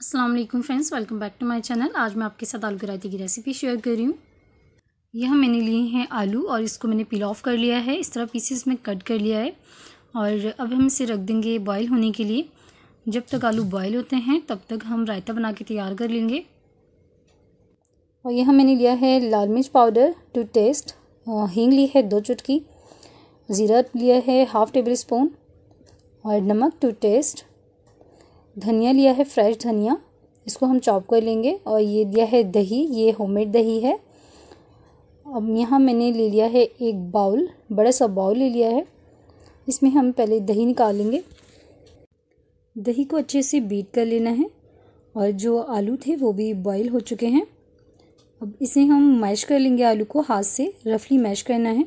अस्सलाम वालेकुम friends welcome back to my channel आज मैं आपके साथ आलू कराती की रेसिपी शेयर कर रही हूँ यह मैंने लिए हैं आलू और इसको मैंने पील ऑफ कर लिया है इस तरह पीसेस में कट कर लिया है और अब हम इसे रख देंगे बॉयल होने के लिए जब तक आलू बॉयल होते हैं तब तक हम रायता बना के तैयार कर लेंगे और यह मैंने लिया है लाल मिर्च पाउडर टू टेस्ट हींग ली है दो चुटकी ज़ीरा लिया है हाफ़ टेबल स्पून और नमक टू टेस्ट धनिया लिया है फ्रेश धनिया इसको हम चॉप कर लेंगे और ये दिया है दही ये होममेड दही है अब यहाँ मैंने ले लिया है एक बाउल बड़ा सा बाउल ले लिया है इसमें हम पहले दही निकालेंगे दही को अच्छे से बीट कर लेना है और जो आलू थे वो भी बॉईल हो चुके हैं अब इसे हम मैश कर लेंगे आलू को हाथ से रफली मैश करना है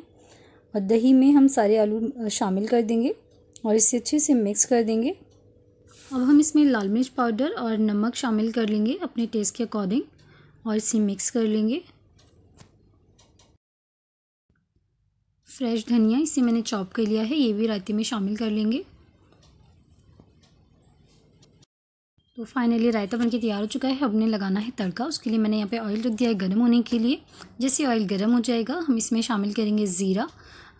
और दही में हम सारे आलू शामिल कर देंगे और इसे अच्छे से मिक्स कर देंगे अब हम इसमें लाल मिर्च पाउडर और नमक शामिल कर लेंगे अपने टेस्ट के अकॉर्डिंग और इसे मिक्स कर लेंगे फ्रेश धनिया इसे मैंने चॉप कर लिया है ये भी रायते में शामिल कर लेंगे तो फाइनली रायता बनके तैयार हो चुका है हमने लगाना है तड़का उसके लिए मैंने यहाँ पे ऑयल रख दिया है गर्म होने के लिए जैसे ऑयल गर्म हो जाएगा हम इसमें शामिल करेंगे ज़ीरा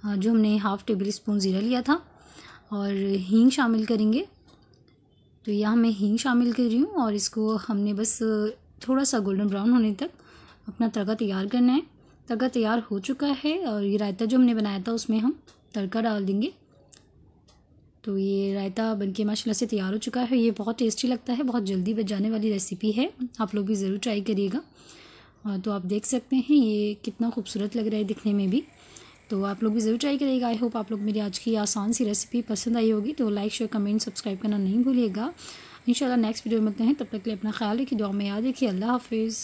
जो हमने हाफ़ टेबल स्पून ज़ीरा लिया था और हींग शामिल करेंगे तो यहाँ मैं हींग शामिल कर रही हूँ और इसको हमने बस थोड़ा सा गोल्डन ब्राउन होने तक अपना तड़का तैयार करना है तड़का तैयार हो चुका है और ये रायता जो हमने बनाया था उसमें हम तड़का डाल देंगे तो ये रायता बनके माशाल्लाह से तैयार हो चुका है ये बहुत टेस्टी लगता है बहुत जल्दी बच जाने वाली रेसिपी है आप लोग भी ज़रूर ट्राई करिएगा तो आप देख सकते हैं ये कितना खूबसूरत लग रहा है दिखने में भी तो आप लोग भी ज़रूर ट्राई करिएगा आई होप आप लोग मेरी आज की आसान सी रेसिपी पसंद आई होगी तो लाइक शेयर कमेंट सब्सक्राइब करना नहीं भूलिएगा इंशाल्लाह नेक्स्ट वीडियो मिलते हैं तब तक के लिए अपना ख्याल रखिए दुआ में याद रखिए अल्लाह हाफिज़